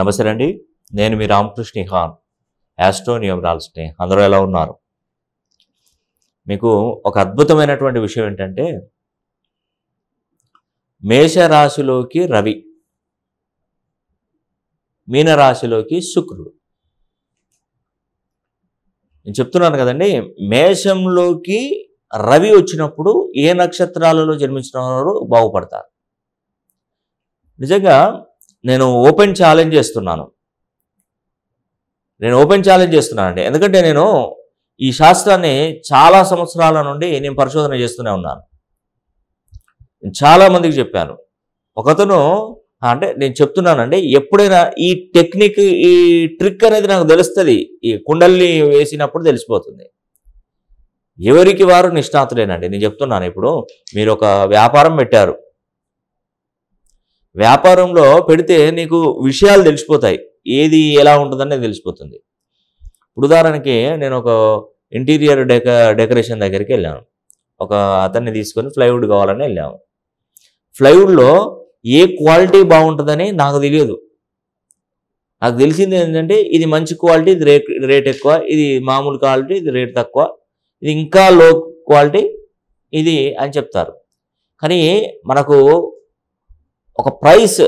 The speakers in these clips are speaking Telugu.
నమస్తే అండి నేను మీ రామకృష్ణ ఖాన్ రాల్స్ని అందరూ ఎలా ఉన్నారు మీకు ఒక అద్భుతమైనటువంటి విషయం ఏంటంటే మేషరాశిలోకి రవి మీనరాశిలోకి శుక్రుడు నేను చెప్తున్నాను కదండి మేషంలోకి రవి వచ్చినప్పుడు ఏ నక్షత్రాలలో జన్మించిన వారు బాగుపడతారు నిజంగా నేను ఓపెన్ ఛాలెంజ్ చేస్తున్నాను నేను ఓపెన్ ఛాలెంజ్ చేస్తున్నానండి ఎందుకంటే నేను ఈ శాస్త్రాన్ని చాలా సంవత్సరాల నుండి నేను పరిశోధన చేస్తూనే ఉన్నాను చాలామందికి చెప్పాను ఒకతను అంటే నేను చెప్తున్నానండి ఎప్పుడైనా ఈ టెక్నిక్ ఈ ట్రిక్ అనేది నాకు తెలుస్తుంది ఈ కుండల్ని వేసినప్పుడు తెలిసిపోతుంది ఎవరికి వారు నిష్ణాతులేనండి నేను చెప్తున్నాను ఇప్పుడు మీరు ఒక వ్యాపారం పెట్టారు వ్యాపారంలో పెడితే నీకు విషయాలు తెలిసిపోతాయి ఏది ఎలా ఉంటుందనేది తెలిసిపోతుంది ఇప్పుడు ఉదాహరణకి నేను ఒక ఇంటీరియర్ డెక డెకరేషన్ దగ్గరికి వెళ్ళాను ఒక అతన్ని తీసుకొని ఫ్లైవుడ్ కావాలని వెళ్ళాము ఫ్లైవుడ్లో ఏ క్వాలిటీ బాగుంటుందని నాకు తెలియదు నాకు తెలిసింది ఏంటంటే ఇది మంచి క్వాలిటీ ఇది రేట్ రేట్ ఎక్కువ ఇది మామూలు క్వాలిటీ ఇది రేట్ తక్కువ ఇది ఇంకా లో క్వాలిటీ ఇది అని చెప్తారు కానీ మనకు ఒక ప్రైస్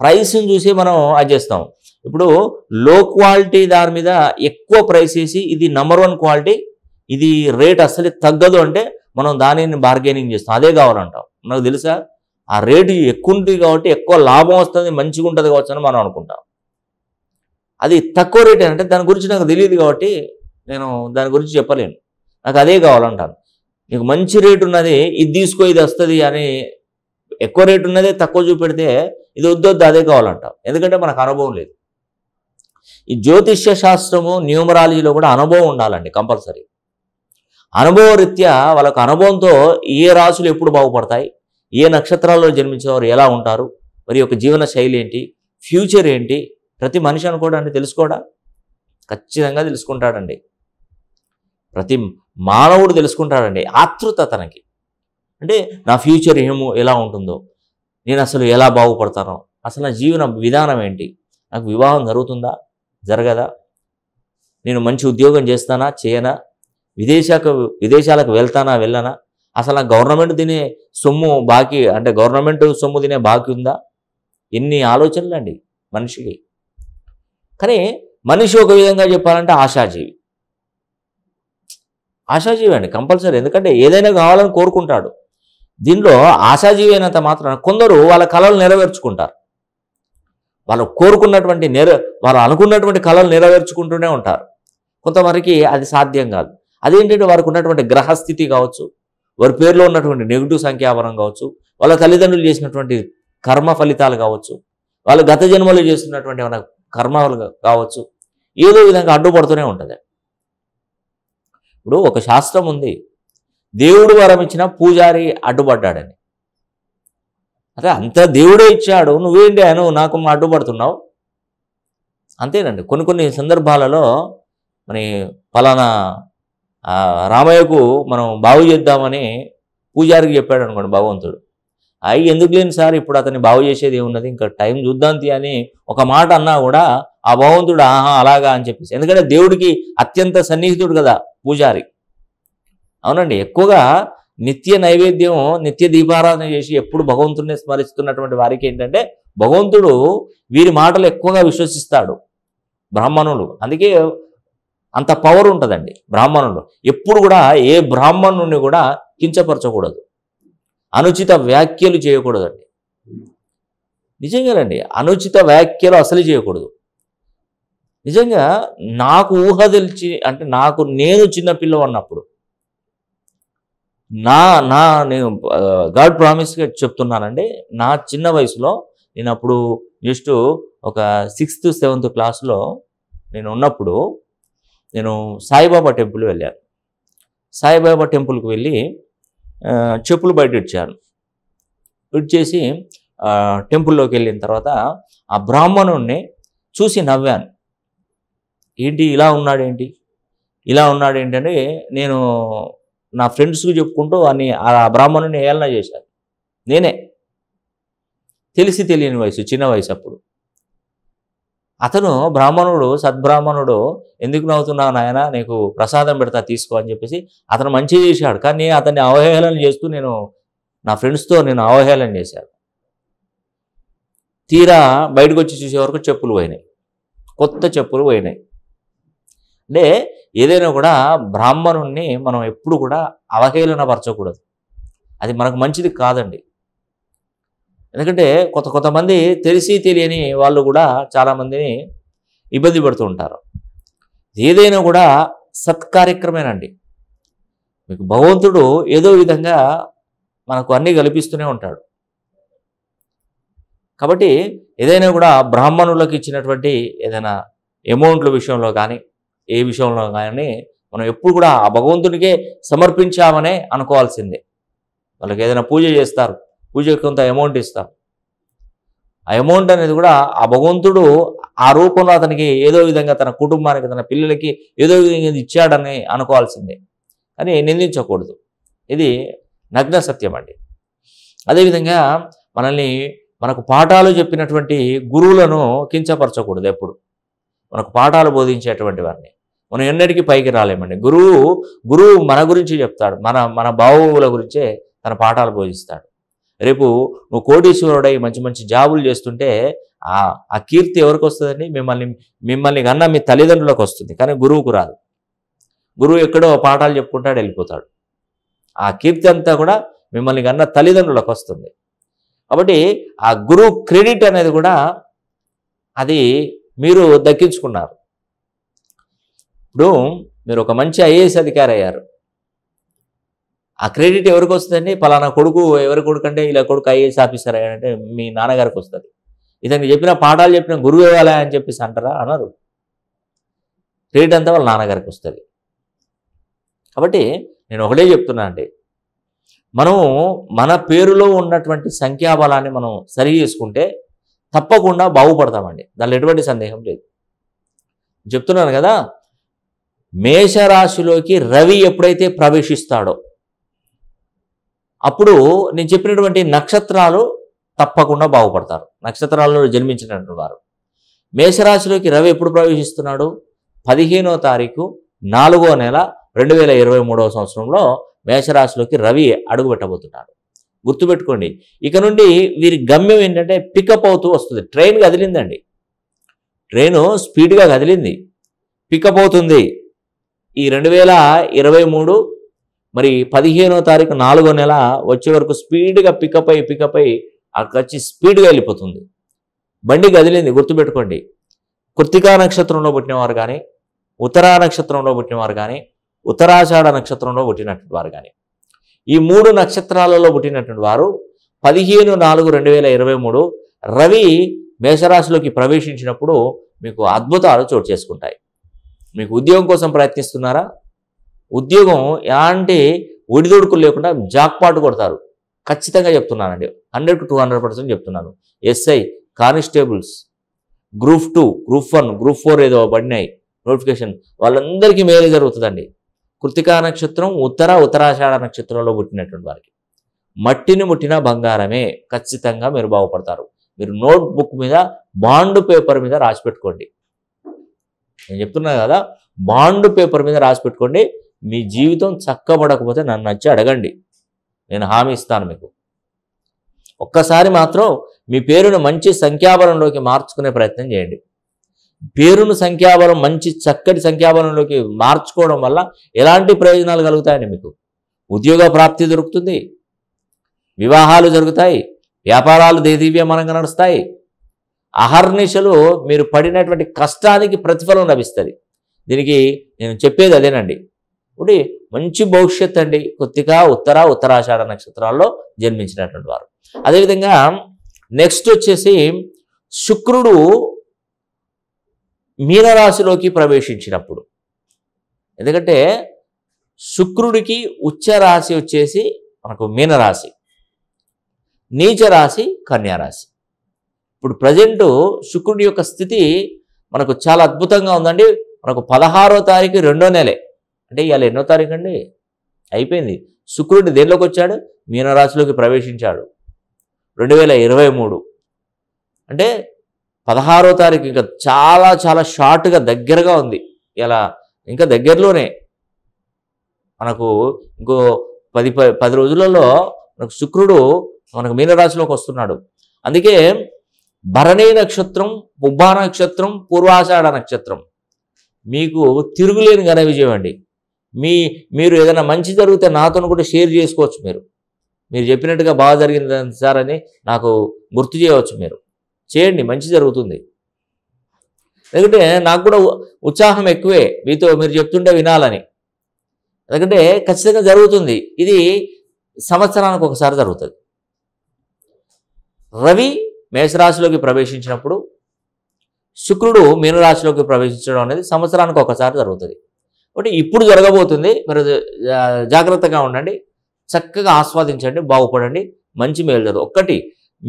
ప్రైస్ని చూసి మనం అది చేస్తాం ఇప్పుడు లో క్వాలిటీ దాని మీద ఎక్కువ ప్రైస్ వేసి ఇది నెంబర్ వన్ క్వాలిటీ ఇది రేట్ అస్సలు తగ్గదు అంటే మనం దానిని బార్గెనింగ్ చేస్తాం అదే కావాలంటాం నాకు తెలుసా ఆ రేటు ఎక్కువ ఉంటుంది కాబట్టి ఎక్కువ లాభం వస్తుంది మంచిగా ఉంటుంది కావచ్చు అని మనం అనుకుంటాం అది తక్కువ రేట్ అంటే దాని గురించి నాకు తెలియదు కాబట్టి నేను దాని గురించి చెప్పలేను నాకు అదే కావాలంటాను నీకు మంచి రేటు ఉన్నది ఇది తీసుకో ఇది వస్తుంది అని ఎక్కువ రేటు ఉన్నదే తక్కువ చూపెడితే ఇది వద్దొద్దు అదే కావాలంటాం ఎందుకంటే మనకు అనుభవం లేదు ఈ జ్యోతిష్య శాస్త్రము న్యూమరాలజీలో కూడా అనుభవం ఉండాలండి కంపల్సరీ అనుభవ రీత్యా వాళ్ళకు అనుభవంతో ఏ రాసులు ఎప్పుడు బాగుపడతాయి ఏ నక్షత్రాల్లో జన్మించిన వారు ఎలా ఉంటారు వారి యొక్క జీవన శైలి ఏంటి ఫ్యూచర్ ఏంటి ప్రతి మనిషి అనుకోడండి తెలుసుకోడా ఖచ్చితంగా తెలుసుకుంటాడండి ప్రతి మానవుడు తెలుసుకుంటాడండి ఆతృత తనకి అంటే నా ఫ్యూచర్ ఏమో ఎలా ఉంటుందో నేను అసలు ఎలా బాగుపడతానో అసలు నా జీవన విధానం ఏంటి నాకు వివాహం జరుగుతుందా జరగదా నేను మంచి ఉద్యోగం చేస్తానా చేయనా విదేశాలకు విదేశాలకు వెళ్తానా వెళ్ళనా అసలు గవర్నమెంట్ తినే సొమ్ము బాకీ అంటే గవర్నమెంట్ సొమ్ము తినే బాకీ ఉందా ఎన్ని ఆలోచనలు అండి మనిషికి కానీ మనిషి ఒక విధంగా చెప్పాలంటే ఆశాజీవి ఆశాజీవి అండి కంపల్సరీ ఎందుకంటే ఏదైనా కావాలని కోరుకుంటాడు దీనిలో ఆశాజీవైనంత మాత్రం కొందరు వాళ్ళ కళలు నెరవేర్చుకుంటారు వాళ్ళు కోరుకున్నటువంటి నెర వాళ్ళు అనుకున్నటువంటి కళలు నెరవేర్చుకుంటూనే ఉంటారు కొంతమందికి అది సాధ్యం కాదు అదేంటంటే వారికి ఉన్నటువంటి గ్రహస్థితి కావచ్చు వారి పేరులో ఉన్నటువంటి నెగిటివ్ సంఖ్యాపరం కావచ్చు వాళ్ళ తల్లిదండ్రులు చేసినటువంటి కర్మ ఫలితాలు కావచ్చు వాళ్ళు గత జన్మలు చేస్తున్నటువంటి ఏమైనా కర్మలు కావచ్చు ఏదో విధంగా అడ్డుపడుతూనే ఉంటుంది ఇప్పుడు ఒక శాస్త్రం ఉంది దేవుడు వరం ఇచ్చిన పూజారి అడ్డుపడ్డాడని అరే అంత దేవుడే ఇచ్చాడు నువ్వేంటి ఆయన నాకు అడ్డుపడుతున్నావు అంతేనండి కొన్ని కొన్ని సందర్భాలలో మరి ఫలానా రామయ్యకు మనం బాగు చేద్దామని పూజారికి చెప్పాడు అనుకోండి భగవంతుడు అయ్యి ఎందుకు లేని సార్ ఇప్పుడు అతన్ని బాగు చేసేది ఏమున్నది ఇంకా టైం చూద్దాంతి అని ఒక మాట అన్నా కూడా ఆ భగవంతుడు ఆహా అలాగా అని చెప్పేసి ఎందుకంటే దేవుడికి అత్యంత సన్నిహితుడు కదా పూజారి అవునండి ఎక్కువగా నిత్య నైవేద్యం నిత్య దీపారాధన చేసి ఎప్పుడు భగవంతుడిని స్మరిస్తున్నటువంటి వారికి ఏంటంటే భగవంతుడు వీరి మాటలు ఎక్కువగా విశ్వసిస్తాడు బ్రాహ్మణులు అందుకే అంత పవర్ ఉంటుందండి బ్రాహ్మణులు ఎప్పుడు కూడా ఏ బ్రాహ్మణుని కూడా కించపరచకూడదు అనుచిత వ్యాఖ్యలు చేయకూడదండి నిజంగానండి అనుచిత వ్యాఖ్యలు అసలు చేయకూడదు నిజంగా నాకు ఊహ తెలిచి అంటే నాకు నేను చిన్నపిల్ల ఉన్నప్పుడు నా నా నేను గాడ్ ప్రామిస్గా చెప్తున్నానండి నా చిన్న వయసులో నేను అప్పుడు జస్ట్ ఒక సిక్స్త్ సెవెంత్ క్లాస్లో నేను ఉన్నప్పుడు నేను సాయిబాబా టెంపుల్ వెళ్ళాను సాయిబాబా టెంపుల్కి వెళ్ళి చెప్పులు బయట ఇచ్చాను ఇచ్చేసి టెంపుల్లోకి వెళ్ళిన తర్వాత ఆ బ్రాహ్మణుణ్ణి చూసి నవ్వాను ఏంటి ఇలా ఉన్నాడేంటి ఇలా ఉన్నాడేంటని నేను నా ఫ్రెండ్స్కి చెప్పుకుంటూ అని ఆ బ్రాహ్మణుని హేళన చేశారు నేనే తెలిసి తెలియని వయసు చిన్న వయసు అప్పుడు అతను బ్రాహ్మణుడు సద్బ్రాహ్మణుడు ఎందుకు నవ్వుతున్నావు నాయన నీకు ప్రసాదం పెడతా తీసుకో అని చెప్పేసి అతను మంచి చేశాడు కానీ అతన్ని అవహేళన చేస్తూ నేను నా ఫ్రెండ్స్తో నేను అవహేళన చేశాను తీరా బయటకు వచ్చి చూసే వరకు చెప్పులు పోయినాయి కొత్త చెప్పులు పోయినాయి అంటే ఏదైనా కూడా బ్రాహ్మణుణ్ణి మనం ఎప్పుడు కూడా అవహేళన పరచకూడదు అది మనకు మంచిది కాదండి ఎందుకంటే కొత్త కొంతమంది తెలిసి తెలియని వాళ్ళు కూడా చాలామందిని ఇబ్బంది పడుతూ ఉంటారు ఏదైనా కూడా సత్కార్యక్రమేనండి మీకు భగవంతుడు ఏదో విధంగా మనకు అన్నీ కల్పిస్తూనే ఉంటాడు కాబట్టి ఏదైనా కూడా బ్రాహ్మణులకు ఇచ్చినటువంటి ఏదైనా అమౌంట్ల విషయంలో కానీ ఏ విషయంలో కానీ మనం ఎప్పుడు కూడా ఆ భగవంతునికే సమర్పించామనే అనుకోవాల్సిందే వాళ్ళకి ఏదైనా పూజ చేస్తారు పూజకు కొంత అమౌంట్ ఇస్తారు ఆ అమౌంట్ అనేది కూడా ఆ భగవంతుడు ఆ రూపంలో అతనికి ఏదో విధంగా తన కుటుంబానికి తన పిల్లలకి ఏదో విధంగా ఇచ్చాడని అనుకోవాల్సిందే అని నిందించకూడదు ఇది నగ్న సత్యం అండి అదేవిధంగా మనల్ని మనకు పాఠాలు చెప్పినటువంటి గురువులను కించపరచకూడదు ఎప్పుడు మనకు పాఠాలు బోధించేటువంటి వారిని మనం ఎన్నటికీ పైకి రాలేమండి గురువు గురువు మన గురించి చెప్తాడు మన మన బావుల గురించే తన పాఠాలు బోధిస్తాడు రేపు నువ్వు కోటీశ్వరుడై మంచి మంచి జాబులు చేస్తుంటే ఆ కీర్తి ఎవరికి వస్తుందండి మిమ్మల్ని మిమ్మల్ని కన్నా మీ తల్లిదండ్రులకు వస్తుంది కానీ గురువుకు రాదు గురువు ఎక్కడో పాఠాలు చెప్పుకుంటాడు వెళ్ళిపోతాడు ఆ కీర్తి అంతా కూడా మిమ్మల్ని కన్నా తల్లిదండ్రులకు వస్తుంది కాబట్టి ఆ గురువు క్రెడిట్ అనేది కూడా అది మీరు దక్కించుకున్నారు ఇప్పుడు మీరు ఒక మంచి ఐఏఎస్ అధికారి అయ్యారు ఆ క్రెడిట్ ఎవరికి వస్తుందండి పలానా కొడుకు ఎవరి కొడుకు అంటే ఇలా కొడుకు ఐఏఎస్ ఆఫీసర్ అయ్యాడంటే మీ నాన్నగారికి వస్తుంది ఇతనికి చెప్పిన పాఠాలు చెప్పిన గురువు ఇవ్వాలా అని చెప్పేసి అంటారా అన్నారు క్రెడిట్ అంతా వాళ్ళ నాన్నగారికి వస్తుంది కాబట్టి నేను ఒకటే చెప్తున్నా అండి మనము మన పేరులో ఉన్నటువంటి సంఖ్యాబలాన్ని మనం సరి చేసుకుంటే తప్పకుండా బాగుపడతామండి దానిలో ఎటువంటి సందేహం లేదు చెప్తున్నాను కదా మేషరాశిలోకి రవి ఎప్పుడైతే ప్రవేశిస్తాడో అప్పుడు నేను చెప్పినటువంటి నక్షత్రాలు తప్పకుండా బాగుపడతారు నక్షత్రాలలో జన్మించినటువంటి వారు మేషరాశిలోకి రవి ఎప్పుడు ప్రవేశిస్తున్నాడు పదిహేనో తారీఖు నాలుగో నెల రెండు వేల ఇరవై మూడవ సంవత్సరంలో మేషరాశిలోకి రవి అడుగు పెట్టబోతున్నాడు గుర్తుపెట్టుకోండి ఇక నుండి వీరి గమ్యం ఏంటంటే పికప్ అవుతూ వస్తుంది ట్రైన్ కదిలిందండి ట్రైను స్పీడ్గా కదిలింది పికప్ అవుతుంది ఈ రెండు వేల ఇరవై మూడు మరి పదిహేనో తారీఖు నాలుగో నెల వచ్చే వరకు స్పీడ్గా పికప్ అయ్యి పికప్ అయ్యి అక్కడికి వచ్చి స్పీడ్గా వెళ్ళిపోతుంది బండి కదిలింది గుర్తుపెట్టుకోండి కృతికా నక్షత్రంలో పుట్టినవారు కానీ ఉత్తరా నక్షత్రంలో పుట్టినవారు కానీ ఉత్తరాషాఢ నక్షత్రంలో పుట్టినటువంటి వారు కానీ ఈ మూడు నక్షత్రాలలో పుట్టినటువంటి వారు పదిహేను నాలుగు రెండు వేల ఇరవై మూడు రవి మేషరాశిలోకి ప్రవేశించినప్పుడు మీకు అద్భుతాలు చోటు చేసుకుంటాయి మీకు ఉద్యోగం కోసం ప్రయత్నిస్తున్నారా ఉద్యోగం ఎలాంటి ఒడిదొడుకులు లేకుండా జాక్పాటు కొడతారు ఖచ్చితంగా చెప్తున్నానండి hundred to two hundred percent చెప్తున్నాను SI constables group two group one group four ఏదో పడినాయి నోటిఫికేషన్ వాళ్ళందరికీ మేలు జరుగుతుందండి కృతికా నక్షత్రం ఉత్తర ఉత్తరాషాఢ నక్షత్రంలో పుట్టినటువంటి వారికి మట్టిని ముట్టిన బంగారమే ఖచ్చితంగా మీరు బాగుపడతారు మీరు నోట్ బుక్ మీద బాండ్ పేపర్ మీద రాసి పెట్టుకోండి నేను చెప్తున్నా కదా బాండ్ పేపర్ మీద రాసి పెట్టుకోండి మీ జీవితం చక్కబడకపోతే నన్ను వచ్చి అడగండి నేను హామీ ఇస్తాను మీకు ఒక్కసారి మాత్రం మీ పేరును మంచి సంఖ్యాబలంలోకి మార్చుకునే ప్రయత్నం చేయండి పేరును సంఖ్యాబలం మంచి చక్కటి సంఖ్యాబలంలోకి మార్చుకోవడం వల్ల ఎలాంటి ప్రయోజనాలు కలుగుతాయండి మీకు ఉద్యోగ ప్రాప్తి దొరుకుతుంది వివాహాలు జరుగుతాయి వ్యాపారాలు దేదీవ్యమానంగా నడుస్తాయి అహర్నిశలు మీరు పడినటువంటి కష్టానికి ప్రతిఫలం లభిస్తుంది దీనికి నేను చెప్పేది అదేనండి ఇప్పుడు మంచి భవిష్యత్ అండి కొద్దిగా ఉత్తర ఉత్తరాషాఢ నక్షత్రాల్లో జన్మించినటువంటి వారు అదేవిధంగా నెక్స్ట్ వచ్చేసి శుక్రుడు మీనరాశిలోకి ప్రవేశించినప్పుడు ఎందుకంటే శుక్రుడికి ఉచ్చ రాశి వచ్చేసి మనకు మీనరాశి నీచరాశి కన్యారాశి ఇప్పుడు ప్రజెంట్ శుక్రుడి యొక్క స్థితి మనకు చాలా అద్భుతంగా ఉందండి మనకు పదహారో తారీఖు రెండో నెలే అంటే ఇవాళ ఎన్నో తారీఖు అండి అయిపోయింది శుక్రుడు దేనిలోకి వచ్చాడు మీనరాశిలోకి ప్రవేశించాడు రెండు వేల ఇరవై మూడు అంటే పదహారో తారీఖు ఇంకా చాలా చాలా షార్ట్గా దగ్గరగా ఉంది ఇలా ఇంకా దగ్గరలోనే మనకు ఇంకో పది పది రోజులలో మనకు శుక్రుడు మనకు మీనరాశిలోకి వస్తున్నాడు అందుకే భరణీ నక్షత్రం బుబ్బా నక్షత్రం పూర్వాషాఢ నక్షత్రం మీకు తిరుగులేని ఘన విజయం అండి మీ మీరు ఏదైనా మంచి జరిగితే నాతో కూడా షేర్ చేసుకోవచ్చు మీరు మీరు చెప్పినట్టుగా బాగా జరిగింది సార్ అని నాకు గుర్తు చేయవచ్చు మీరు చేయండి మంచి జరుగుతుంది ఎందుకంటే నాకు కూడా ఉత్సాహం ఎక్కువే మీతో మీరు చెప్తుంటే వినాలని ఎందుకంటే ఖచ్చితంగా జరుగుతుంది ఇది సంవత్సరానికి ఒకసారి జరుగుతుంది రవి మేషరాశిలోకి ప్రవేశించినప్పుడు శుక్రుడు మీనరాశిలోకి ప్రవేశించడం అనేది సంవత్సరానికి ఒకసారి జరుగుతుంది కాబట్టి ఇప్పుడు జరగబోతుంది మీరు జాగ్రత్తగా ఉండండి చక్కగా ఆస్వాదించండి బాగుపడండి మంచి మేలు జరుగుతుంది ఒక్కటి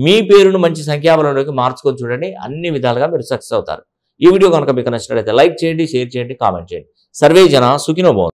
మీ పేరును మంచి సంఖ్యాబలంలోకి మార్చుకొని చూడండి అన్ని విధాలుగా మీరు సక్సెస్ అవుతారు ఈ వీడియో కనుక మీకు నచ్చినట్లయితే లైక్ చేయండి షేర్ చేయండి కామెంట్ చేయండి సర్వే జన సుఖినోభవం